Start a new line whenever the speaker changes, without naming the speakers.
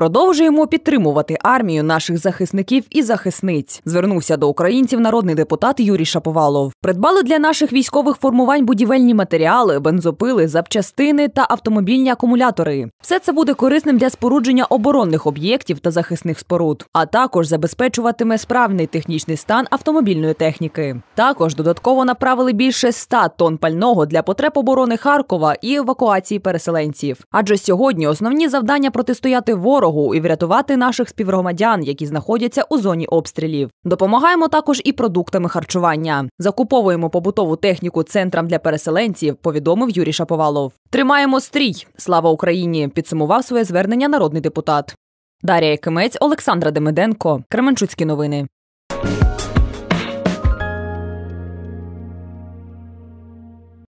Продовжуємо підтримувати армію наших захисників і захисниць. Звернувся до українців народний депутат Юрій Шаповалов. Придбали для наших військових формувань будівельні матеріали, бензопили, запчастини та автомобільні акумулятори. Все це буде корисним для спорудження оборонних об'єктів та захисних споруд, а також забезпечуватиме справний технічний стан автомобільної техніки. Також додатково направили більше 100 тонн пального для потреб оборони Харкова і евакуації переселенців. Адже сьогодні основні завдання протистояти ворогу дорогу і врятувати наших співгромадян, які знаходяться у зоні обстрілів. Допомагаємо також і продуктами харчування. Закуповуємо побутову техніку центрам для переселенців. Повідомив Юрій Шаповалов. Тримаємо стрій. Слава Україні! Підсумував своє звернення народний депутат. Дарія Кимець, Олександра Демиденко, Кременчуцькі новини.